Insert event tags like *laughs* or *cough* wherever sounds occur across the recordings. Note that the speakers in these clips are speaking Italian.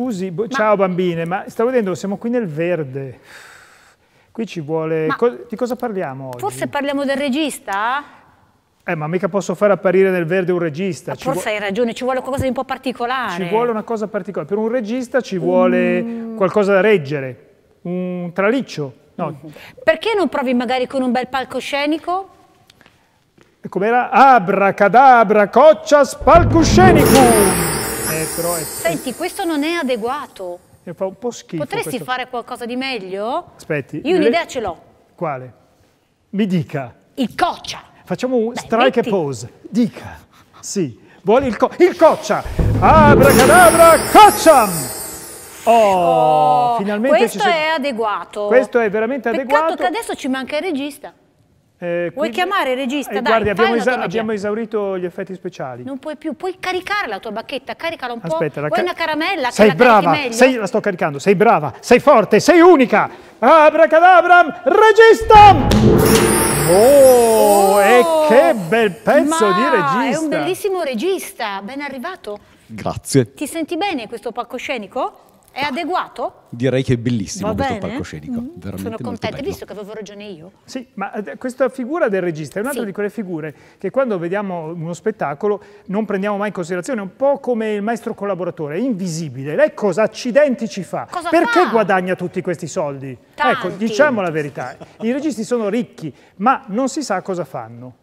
Scusi, ma... ciao bambine, ma stavo vedendo, siamo qui nel verde. Qui ci vuole... Co di cosa parliamo oggi? Forse parliamo del regista? Eh, ma mica posso far apparire nel verde un regista. forse hai ragione, ci vuole qualcosa di un po' particolare. Ci vuole una cosa particolare. Per un regista ci vuole mm. qualcosa da reggere, un traliccio. No. Mm -hmm. Perché non provi magari con un bel palcoscenico? Com'era? Abracadabra, coccia, spalcoscenico! però è... Senti, questo non è adeguato. fa un po' schifo. Potresti questo. fare qualcosa di meglio? Aspetti. Io un'idea le... ce l'ho. Quale? Mi dica. Il coccia. Facciamo un Dai, strike metti. pose. Dica. Sì. Vuole il, co il coccia. Abracadabra coccia! Oh, oh, finalmente questo ci sei... è adeguato. Questo è veramente Peccato adeguato. Peccato che adesso ci manca il regista. Eh, Vuoi chiamare il regista? Eh, Dai, guardi, abbiamo, esa abbiamo, esaurito gli effetti speciali. Non puoi più, puoi caricare la tua bacchetta, caricala un Aspetta, po'. Vuoi ca una caramella? Sei la brava, sei, la sto caricando, sei brava, sei forte, sei unica. Abracadabram, regista! Oh, oh, e che bel pezzo di regista! È un bellissimo regista, ben arrivato. Grazie. Ti senti bene questo palcoscenico? È adeguato? Direi che è bellissimo questo palcoscenico. Mm-hmm. Sono contenta, hai visto che avevo ragione io? Sì, ma eh, questa figura del regista è un'altra sì. di quelle figure che quando vediamo uno spettacolo non prendiamo mai in considerazione, è un po' come il maestro collaboratore, è invisibile. Lei cosa accidenti ci fa? Cosa Perché fa? guadagna tutti questi soldi? Ecco, Tanti. Ecco, diciamo la verità, i registi sono ricchi, ma non si sa cosa fanno.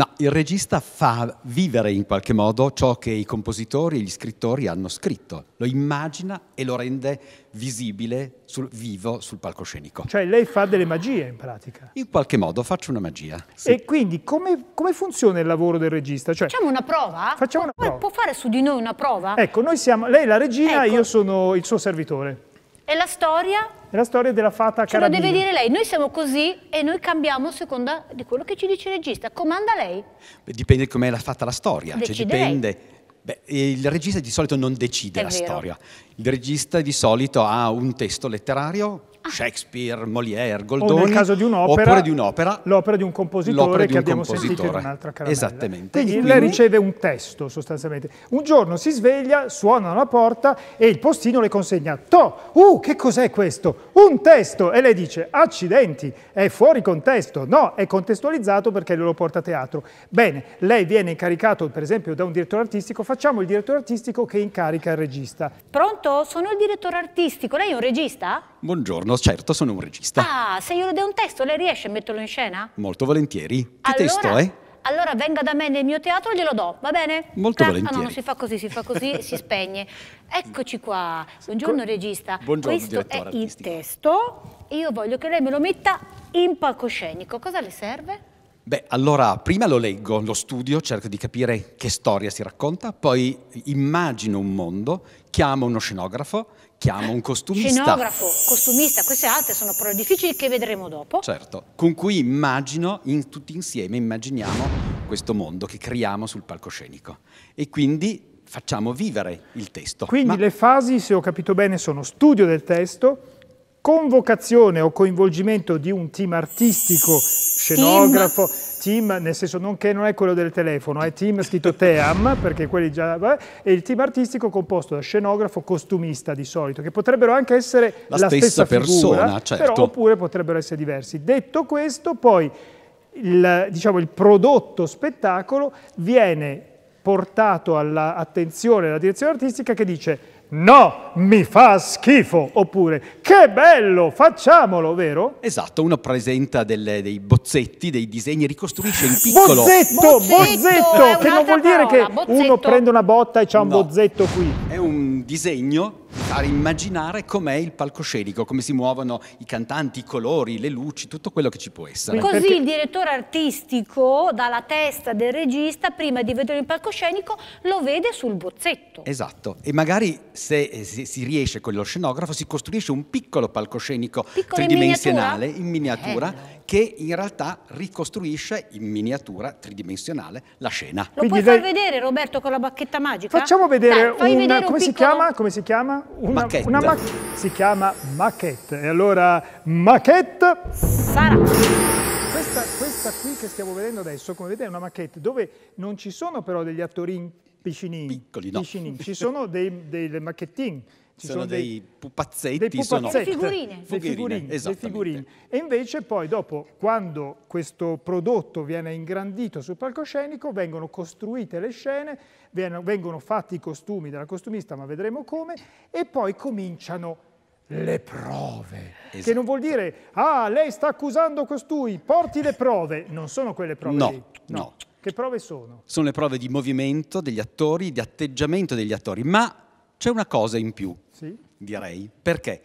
Ma il regista fa vivere in qualche modo ciò che i compositori e gli scrittori hanno scritto, lo immagina e lo rende visibile sul vivo, sul palcoscenico. Cioè lei fa delle magie in pratica. In qualche modo faccio una magia. Sì. E quindi come, come, funziona il lavoro del regista? Cioè, facciamo una prova? Facciamo una prova. Può fare su di noi una prova? Ecco, noi siamo, lei è la regina, ecco. io sono il suo servitore. E la storia? È la storia della fata carabina. Ce lo deve dire lei. Noi siamo così e noi cambiamo a seconda di quello che ci dice il regista. Comanda lei. Beh, dipende com'è fatta la storia. cioè, dipende. Beh, il regista di solito non decide È la vero. storia. Il regista di solito ha un testo letterario Ah. Shakespeare, Molière, Goldoni. O nel caso di un'opera, di un'opera l'opera di un compositore di un che abbiamo compositore. sentito in un'altra caramella. Esattamente. Quindi, quindi, lei riceve un testo sostanzialmente. Un giorno si sveglia, suona alla porta e il postino le consegna To! uh, che cos'è questo? Un testo!» E lei dice «Accidenti, è fuori contesto». No, è contestualizzato perché lo porta a teatro. Bene, lei viene incaricato per esempio da un direttore artistico, facciamo il direttore artistico che incarica il regista. Pronto? Sono il direttore artistico, lei è un regista? Buongiorno, certo, sono un regista. Ah, se io le do un testo, lei riesce a metterlo in scena? Molto volentieri. Che allora, testo è? Allora venga da me nel mio teatro e glielo do, va bene? Molto Tra... volentieri. Ah, no, non si fa così, si fa così, si spegne. Eccoci qua. Buongiorno regista. Buongiorno Questo è artistico. il testo. e Io voglio che lei me lo metta in palcoscenico. Cosa le serve? Beh, allora prima lo leggo, lo studio, cerco di capire che storia si racconta, poi immagino un mondo, chiamo uno scenografo, chiamo un costumista. Scenografo, costumista, queste altre sono parole difficili che vedremo dopo. Certo, con cui immagino, in, tutti insieme immaginiamo questo mondo che creiamo sul palcoscenico. E quindi facciamo vivere il testo. Quindi Ma... le fasi, se ho capito bene, sono studio del testo, convocazione o coinvolgimento di un team artistico scenografo, team. team. nel senso non che non è quello del telefono, è team scritto Team, *laughs* perché quelli già... Beh, e il team artistico composto da scenografo, costumista di solito, che potrebbero anche essere la, la stessa, stessa, persona, figura, certo. però, oppure potrebbero essere diversi. Detto questo, poi il, diciamo, il prodotto spettacolo viene portato all'attenzione della direzione artistica che dice no, mi fa schifo, oppure che bello, facciamolo, vero? Esatto, uno presenta delle, dei bozzetti, dei disegni, ricostruisce in piccolo. Bozzetto, bozzetto, bozzetto che non vuol parola, dire che bozzetto. uno prende una botta e c'ha un no. bozzetto qui. È un disegno a immaginare com'è il palcoscenico, come si muovono i cantanti, i colori, le luci, tutto quello che ci può essere. Così Perché... il direttore artistico, dalla testa del regista, prima di vedere il palcoscenico, lo vede sul bozzetto. Esatto, e magari se, eh, se si riesce con lo scenografo si costruisce un piccolo palcoscenico Piccolo tridimensionale in miniatura, in miniatura eh, che in realtà ricostruisce in miniatura tridimensionale la scena. Lo Quindi puoi lei... far vedere Roberto con la bacchetta magica? Facciamo vedere, Dai, un, vedere come, piccolo... si chiama, come si chiama? una, maquette. una ma si chiama maquette. E allora maquette sarà. Questa, questa, qui che stiamo vedendo adesso, come vedete, è una maquette dove non ci sono però degli attorini piccinin, Piccoli, no. piccinin. ci sono dei, delle maquettine ci sono, sono dei, dei, pupazzetti, dei pupazzetti, sono figurine. Figurine, figurine, figurine. E invece poi dopo, quando questo prodotto viene ingrandito sul palcoscenico, vengono costruite le scene, vengono fatti i costumi dalla costumista, ma vedremo come, e poi cominciano le prove. Esatto. Che non vuol esatto. dire, ah, lei sta accusando costui, porti le prove. Non sono quelle prove no, lì. No. no. Che prove sono? Sono le prove di movimento degli attori, di atteggiamento degli attori, ma c'è una cosa in più, sì. direi. Perché?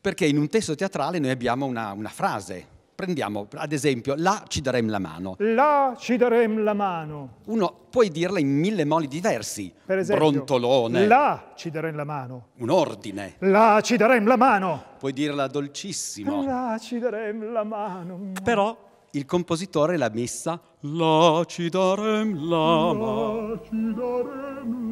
Perché in un testo teatrale noi abbiamo una, una frase. Prendiamo, ad esempio, la ci darem la mano. La ci darem la mano. Uno puoi dirla in mille modi diversi. Per esempio, brontolone. La ci darem la mano. Un ordine. La ci darem la mano. Puoi dirla dolcissimo. La ci darem la mano. Però il compositore l'ha messa La ci darem la mano. La ci darem la mano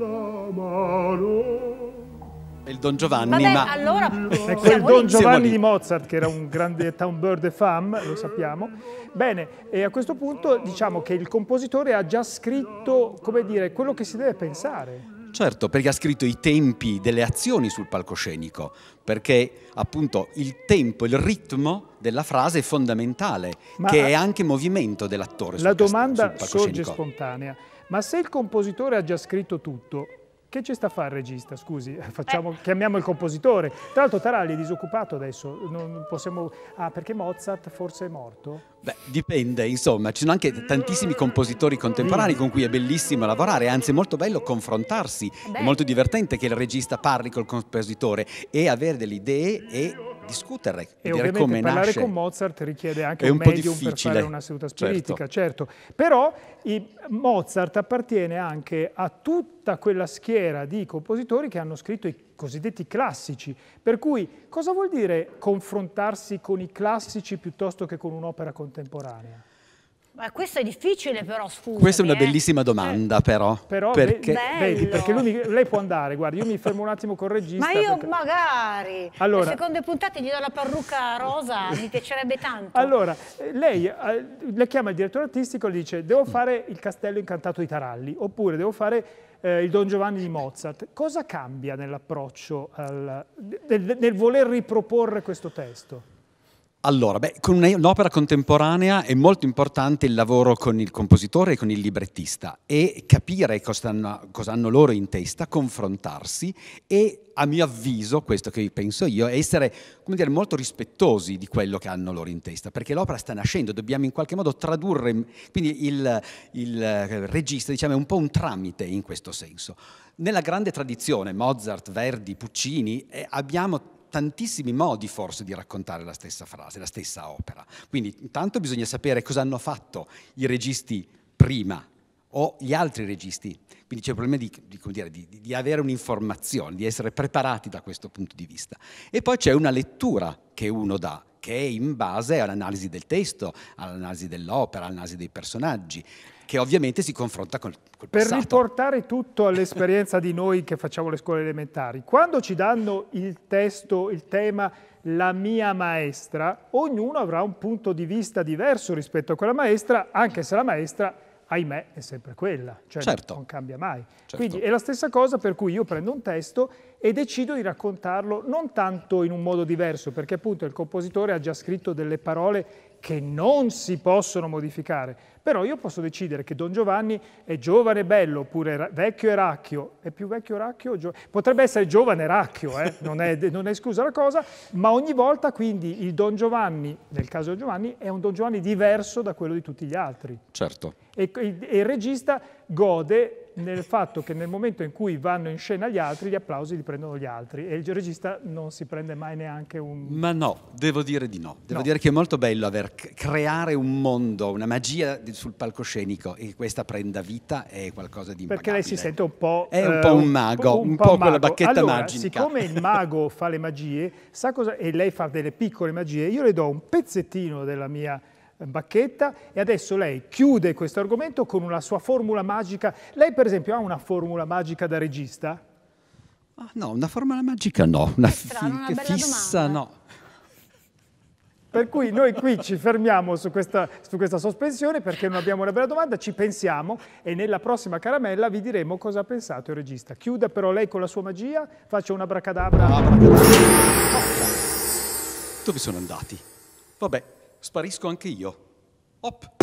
il Don Giovanni, Vabbè, ma... allora... Ecco il Don Giovanni di Mozart, che era un grande town bird e fam, lo sappiamo. Bene, e a questo punto diciamo che il compositore ha già scritto, come dire, quello che si deve pensare. Certo, perché ha scritto i tempi delle azioni sul palcoscenico, perché appunto il tempo, il ritmo della frase fondamentale, ma che è anche movimento dell'attore. La domanda sorge spontanea, ma se il compositore ha già scritto tutto, che ci sta a fare il regista? Scusi, *laughs* facciamo, eh. chiamiamo il compositore. Tra l'altro Taralli è disoccupato adesso, non possiamo... Ah, perché Mozart forse è morto? Beh, dipende, insomma, ci sono anche tantissimi compositori contemporanei con cui è bellissimo lavorare, anzi è molto bello confrontarsi, Beh. è molto divertente che il regista parli col compositore e avere delle idee e discutere e, e dire come parlare nasce. con Mozart richiede anche un, un medium per fare una seduta certo. spiritica, certo. certo. Però Mozart appartiene anche a tutta quella schiera di compositori che hanno scritto i cosiddetti classici. Per cui cosa vuol dire confrontarsi con i classici piuttosto che con un'opera contemporanea? Ma questo è difficile però, scusa. Questa è una eh. bellissima eh. domanda però. Però perché, vedi, perché mi, lei può andare, guarda, io mi fermo un attimo con il regista. Ma io perché... magari, allora, le seconde puntate gli do la parrucca rosa, mi piacerebbe tanto. Allora, lei eh, le chiama il direttore artistico e gli dice devo fare il castello incantato di Taralli oppure devo fare eh, il Don Giovanni di Mozart. Cosa cambia nell'approccio, nel, nel voler riproporre questo testo? Allora, beh, con un'opera contemporanea è molto importante il lavoro con il compositore e con il librettista e capire cosa hanno, cosa hanno loro in testa, confrontarsi e a mio avviso, questo che penso io, è essere dire, molto rispettosi di quello che hanno loro in testa, perché l'opera sta nascendo, dobbiamo in qualche modo tradurre, quindi il, il regista diciamo, è un po' un tramite in questo senso. Nella grande tradizione, Mozart, Verdi, Puccini, eh, abbiamo tantissimi modi forse di raccontare la stessa frase, la stessa opera. Quindi intanto bisogna sapere cosa hanno fatto i registi prima o gli altri registi. Quindi c'è il problema di, di, dire, di, di, avere un'informazione, di essere preparati da questo punto di vista. E poi c'è una lettura che uno dà, che è in base all'analisi del testo, all'analisi dell'opera, all'analisi dei personaggi che ovviamente si confronta col, col per passato. riportare tutto all'esperienza *laughs* di noi che facciamo le scuole elementari, quando ci danno il testo, il tema la mia maestra, ognuno avrà un punto di vista diverso rispetto a quella maestra, anche se la maestra ahimè è sempre quella, cioè certo. non cambia mai. Certo. Quindi è la stessa cosa per cui io prendo un testo e decido di raccontarlo non tanto in un modo diverso, perché appunto il compositore ha già scritto delle parole che non si possono modificare, però io posso decidere che Don Giovanni è giovane e bello, oppure vecchio e racchio, è più vecchio e racchio? Gio... Potrebbe essere giovane e racchio, eh? *laughs* non, è, non, è, esclusa la cosa, ma ogni volta quindi il Don Giovanni, nel caso di Giovanni, è un Don Giovanni diverso da quello di tutti gli altri. Certo. e, e il regista gode nel fatto che nel momento in cui vanno in scena gli altri, gli applausi li prendono gli altri e il regista non si prende mai neanche un... Ma no, devo dire di no. Devo no. dire che è molto bello aver creare un mondo, una magia sul palcoscenico e questa prenda vita è qualcosa di impagabile. Perché lei si sente un po'... È un po' un eh, mago, un, un po', po quella bacchetta allora, magica. siccome il mago fa le magie, sa cosa... e lei fa delle piccole magie, io le do un pezzettino della mia eh, bacchetta e adesso lei chiude questo argomento con una sua formula magica. Lei per esempio ha una formula magica da regista? Oh, no, una formula magica no, una, strano, una fissa domanda. no. Per cui noi qui ci fermiamo su questa, su questa, sospensione perché non abbiamo una bella domanda, ci pensiamo e nella prossima caramella vi diremo cosa ha pensato il regista. Chiuda però lei con la sua magia, faccia una bracadabra. Dove sono andati? Vabbè, sparisco anche io. Op!